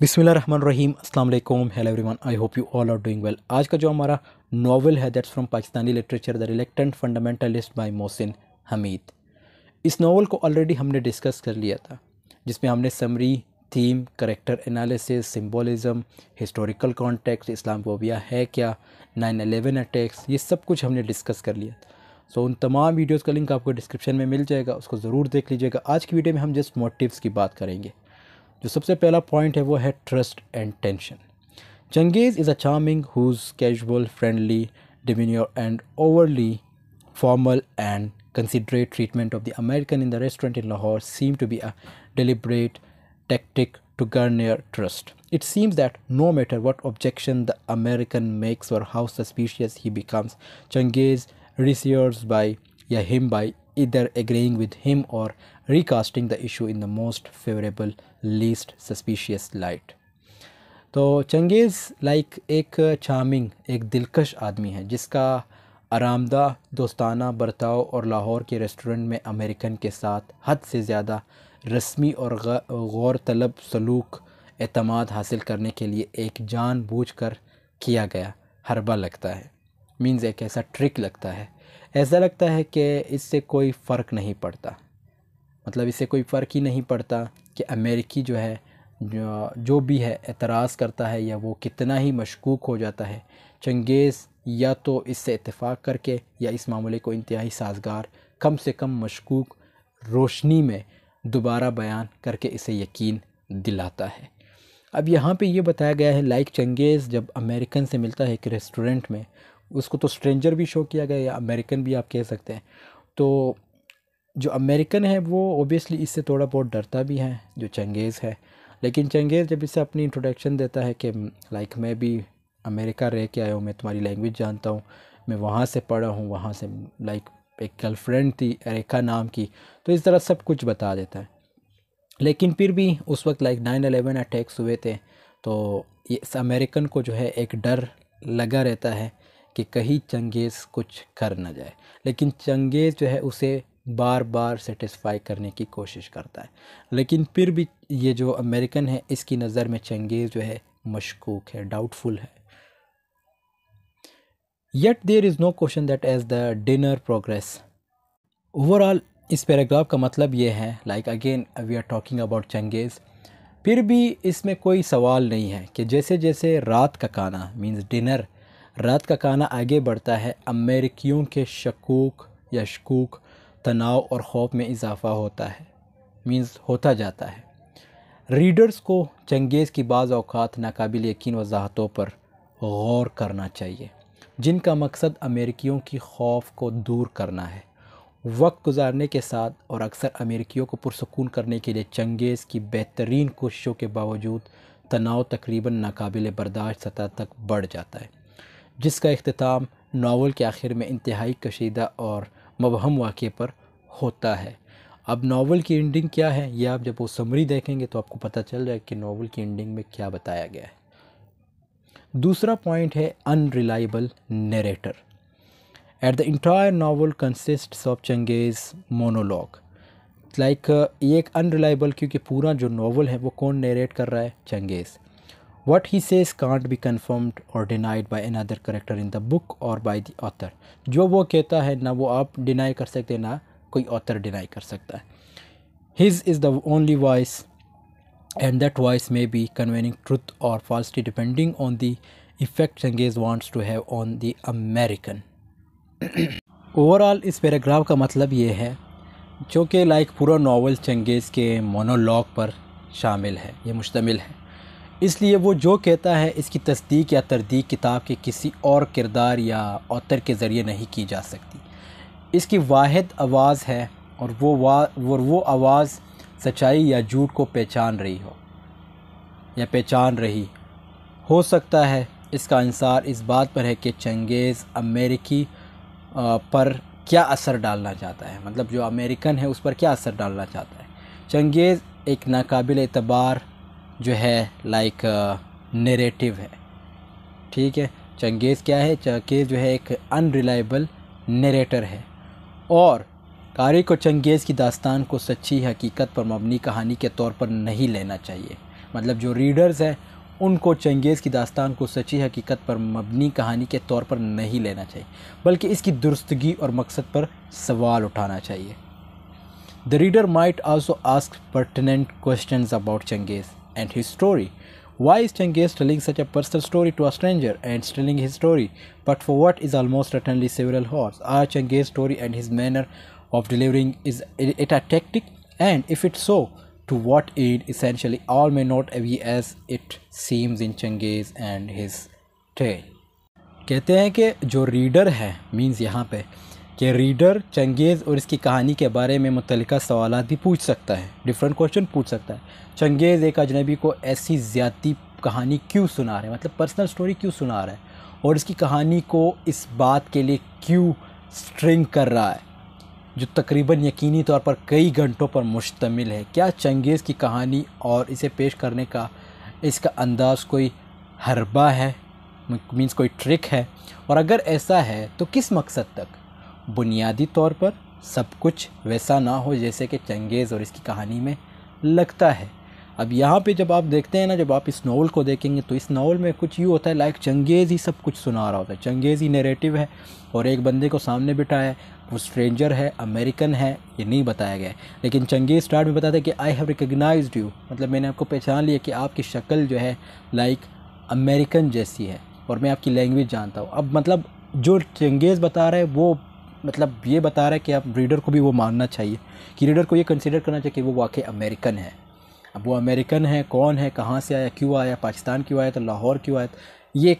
बिसमिल्ल रन रहीम अल्लाम hello everyone I hope you all are doing well आज का जो हमारा नावल है that's from Pakistani literature the reluctant fundamentalist by Mohsin Hamid इस नावल को ऑलरेडी हमने डिस्कस कर लिया था जिसमें हमने summary theme character analysis symbolism historical context Islamophobia है क्या नाइन अलेवन अटैक्स ये सब कुछ हमने डिस्कस कर लिया था सो so, उन तमाम वीडियोज़ का लिंक आपको डिस्क्रिप्शन में मिल जाएगा उसको ज़रूर देख लीजिएगा आज की वीडियो में हम जस्ट मोटिव्स की बात करेंगे जो सबसे पहला पॉइंट है वो है trust and tension Changez is a charming whose casual friendly demeanour and overly formal and considerate treatment of the American in the restaurant in Lahore seem to be a deliberate tactic to garner your trust it seems that no matter what objection the American makes or how suspicious he becomes Changez reassures by या him by either agreeing with him or recasting the issue in the most favorable, least suspicious light. तो Changez like एक charming एक दिलकश आदमी है जिसका आरामदा दोस्ताना बर्ताव और लाहौर के रेस्टोरेंट में अमेरिकन के साथ हद से ज़्यादा रस्मी और गौर तलब सलूक अतमाद हासिल करने के लिए एक जान बूझ कर किया गया हरबा लगता है मीन्स एक ऐसा ट्रिक लगता है ऐसा लगता है कि इससे कोई फ़र्क नहीं पड़ता मतलब इससे कोई फ़र्क ही नहीं पड़ता कि अमेरिकी जो है जो, जो भी है एतराज़ करता है या वो कितना ही मशकूक हो जाता है चंगेज़ या तो इससे इतफाक़ करके या इस मामले को इंतहाई साजगार कम से कम मशकूक रोशनी में दोबारा बयान करके इसे यकीन दिलाता है अब यहाँ पे ये बताया गया है लाइक चंगेज़ जब अमेरिकन से मिलता है एक रेस्टोरेंट में उसको तो स्ट्रेंजर भी शो किया गया या अमेरिकन भी आप कह सकते हैं तो जो अमेरिकन है वो ओबियसली इससे थोड़ा बहुत डरता भी है जो चंगेज़ है लेकिन चंगेज़ जब इसे अपनी इंट्रोडक्शन देता है कि लाइक मैं भी अमेरिका रह के आया हूँ मैं तुम्हारी लैंग्वेज जानता हूँ मैं वहाँ से पढ़ा हूँ वहाँ से लाइक एक गर्लफ्रेंड थी रेखा नाम की तो इस तरह सब कुछ बता देता है लेकिन फिर भी उस वक्त लाइक नाइन अलेवन अटैक्स हुए थे तो इस अमेरिकन को जो है एक डर लगा रहता है कि कहीं चंगेज़ कुछ कर ना जाए लेकिन चंगेज़ जो है उसे बार बार सेटिस्फाई करने की कोशिश करता है लेकिन फिर भी ये जो अमेरिकन है इसकी नज़र में चंगेज़ जो है मशकूक है डाउटफुल है yet there is no question that as the dinner progress overall इस पैराग्राफ का मतलब ये है like again we are talking about Changez फिर भी इसमें कोई सवाल नहीं है कि जैसे जैसे रात का खाना मीन्स डिनर रात का खाना आगे बढ़ता है अमेरिकियों के शकूक या शकूक तनाव और खौफ में इजाफ़ा होता है मीन्स होता जाता है रीडर्स को चंगेज़ की बाज़ अवकात नाकबिल यकीन वजाहतों पर गौर करना चाहिए जिनका मकसद अमेरिकियों की खौफ को दूर करना है वक्त गुजारने के साथ और अक्सर अमेरिकियों को पुरसकून करने के लिए चंगेज़ की बेहतरीन कोशिशों के बावजूद तनाव तकरीबन नाकबिल बर्दाश्त सतह तक बढ़ जाता है जिसका अख्ताम नावल के आखिर में इंतहाई कशीदा और मबहम वाक़े पर होता है अब नावल की एंडिंग क्या है यह आप जब वो समरी देखेंगे तो आपको पता चल जाए कि नावल की एंडिंग में क्या बताया गया है दूसरा पॉइंट है unreliable narrator at the entire novel consists of Changez monologue like ये एक अनरिलाइबल क्योंकि पूरा जो नावल है वो कौन नरेट कर रहा है Changez What he says can't be confirmed or denied by another character in the book or by the author. जो वो कहता है ना वो आप डिनाई कर सकते ना कोई ऑथर डिनाई कर सकता है his is the only voice and that voice may be conveying truth or falsity depending on the effect Senghis wants to have on the American. Overall इस पैराग्राफ का मतलब ये है जो कि लाइक पूरा नावल चंगेज़ के मोनोलॉग पर शामिल है ये मुश्तमिल है इसलिए वो जो कहता है इसकी तस्दीक या तरदीक किताब के किसी और किरदार या अतर के ज़रिए नहीं की जा सकती इसकी वाद आवाज़ है और वो वा और वो आवाज़ सच्चाई या झूठ को पहचान रही हो या पहचान रही हो सकता है इसका इंसार इस बात पर है कि चंगेज़ अमेरिकी पर क्या असर डालना चाहता है मतलब जो अमेरिकन है उस पर क्या असर डालना चाहता है चंगेज़ एक नाकबिल एतबार जो है लाइक नेरेटिव uh, है ठीक है चंगेज़ क्या है चंगेज़ जो है एक अनरिलाइबल नरेटर है और कारी को चंगेज़ की दास्तान को सच्ची हकीकत पर मबनी कहानी के तौर पर नहीं लेना चाहिए मतलब जो रीडर्स हैं उनको चंगेज़ की दास्तान को सच्ची हकीकत पर मबनी कहानी के तौर पर नहीं लेना चाहिए बल्कि इसकी दुरुस्तगी और मकसद पर सवाल उठाना चाहिए the reader might also ask pertinent question about Changez and his story. Why is Tengiz telling such a personal story to a stranger and telling his story? But for what is almost certainly several hours? Are Chengez's story and his manner of delivering is it a tactic? And if it's so, to what end essentially all may not be as it seems in Chengez and his tale? कहते हैं कि जो reader है means यहाँ पे कि reader Changez और इसकी कहानी के बारे में मुतल सवाल भी पूछ सकता है डिफरेंट क्वेश्चन पूछ सकता है चंगेज़ एक अजनबी को ऐसी ज़्यादा कहानी क्यों सुना रहे मतलब पर्सनल स्टोरी क्यों सुना रहा है और इसकी कहानी को इस बात के लिए क्यों स्ट्रिंग कर रहा है जो तकरीबन यकीनी तौर पर कई घंटों पर मुश्तमिल है क्या चंगेज़ की कहानी और इसे पेश करने का इसका अंदाज़ कोई हरबा है मीन्स कोई ट्रिक है और अगर ऐसा है तो किस मकसद तक बुनियादी तौर पर सब कुछ वैसा ना हो जैसे कि चंगेज़ और इसकी कहानी में लगता है अब यहाँ पे जब आप देखते हैं ना जब आप इस नावल को देखेंगे तो इस नावल में कुछ यूँ होता है लाइक चंगेज़ ही सब कुछ सुना रहा होता है चंगेज़ ही नेरेटिव है और एक बंदे को सामने बिठाया है वो स्ट्रेंजर है अमेरिकन है ये नहीं बताया गया लेकिन चंगेज़ स्टार्ट में बताता है कि आई हैव रिकगनाइज यू मतलब मैंने आपको पहचान लिया कि आपकी शक्ल जो है लाइक अमेरिकन जैसी है और मैं आपकी लैंग्वेज जानता हूँ अब मतलब जो चंगेज़ बता रहे हैं वो मतलब ये बता रहा है कि आप रीडर को भी वो मानना चाहिए कि रीडर को ये कंसिडर करना चाहिए कि वो वाकई अमेरिकन है अब वो अमेरिकन है कौन है कहाँ से आया क्यों आया पाकिस्तान क्यों आया तो लाहौर क्यों आया ये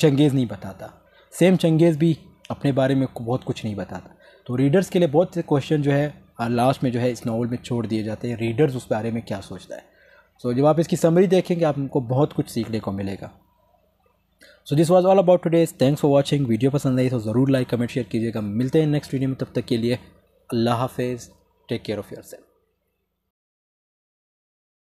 चंगेज़ नहीं बताता सेम चंगेज़ भी अपने बारे में बहुत कुछ नहीं बताता तो रीडर्स के लिए बहुत से क्वेश्चन जो है लास्ट में जो है इस नावल में छोड़ दिए जाते हैं रीडर्स उस बारे में क्या सोचता है सो so, जब आप इसकी समरी देखेंगे आपको बहुत कुछ सीखने को मिलेगा so this was all about days thanks for watching video पसंद आई तो ज़रूर लाइक कमेंट शेयर कीजिएगा मिलते हैं नेक्स्ट वीडियो में तब तक के लिए अल्लाह हाफिज़ take care of your self